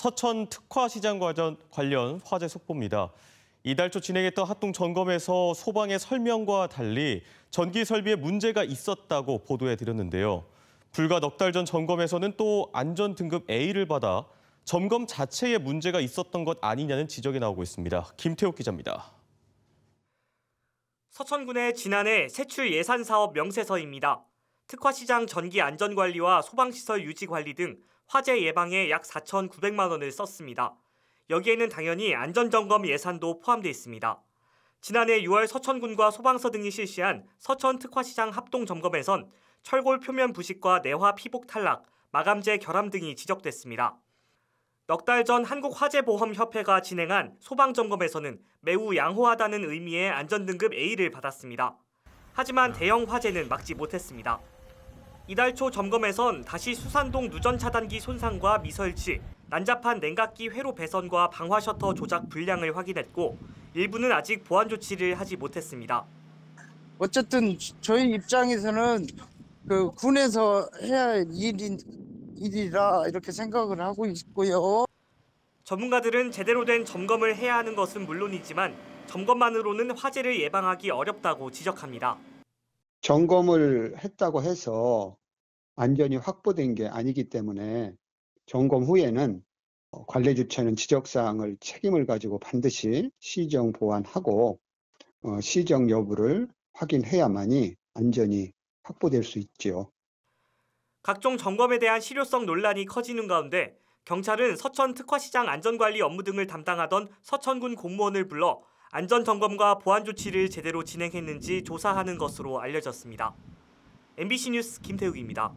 서천 특화 시장 관련 화재 속보입니다. 이달 초 진행했던 합동 점검에서 소방의 설명과 달리 전기 설비에 문제가 있었다고 보도해 드렸는데요. 불과 넉 달 전 점검에서는 또 안전 등급 A를 받아 점검 자체에 문제가 있었던 것 아니냐는 지적이 나오고 있습니다. 김태욱 기자입니다. 서천군의 지난해 세출 예산 사업 명세서입니다. 특화시장 전기 안전관리와 소방시설 유지관리 등 화재 예방에 약 4,900만 원을 썼습니다. 여기에는 당연히 안전점검 예산도 포함돼 있습니다. 지난해 6월 서천군과 소방서 등이 실시한 서천 특화시장 합동 점검에선 철골 표면 부식과 내화 피복 탈락, 마감재 결함 등이 지적됐습니다. 넉 달 전 한국화재보험협회가 진행한 소방점검에서는 매우 양호하다는 의미의 안전등급 A를 받았습니다. 하지만 대형 화재는 막지 못했습니다. 이달 초 점검에선 다시 수산동 누전 차단기 손상과 미설치, 난잡한 냉각기 회로 배선과 방화 셔터 조작 불량을 확인했고 일부는 아직 보안 조치를 하지 못했습니다. 어쨌든 저희 입장에서는 그 군에서 해야 할 일인 일이라 이렇게 생각을 하고 있고요. 전문가들은 제대로 된 점검을 해야 하는 것은 물론이지만 점검만으로는 화재를 예방하기 어렵다고 지적합니다. 점검을 했다고 해서 안전이 확보된 게 아니기 때문에 점검 후에는 어, 관리 주체는 지적사항을 책임을 가지고 반드시 시정 보완하고 어, 시정 여부를 확인해야만이 안전이 확보될 수 있지요. 각종 점검에 대한 실효성 논란이 커지는 가운데 경찰은 서천 특화시장 안전관리 업무 등을 담당하던 서천군 공무원을 불러 안전점검과 보안 조치를 제대로 진행했는지 조사하는 것으로 알려졌습니다. MBC 뉴스 김태욱입니다.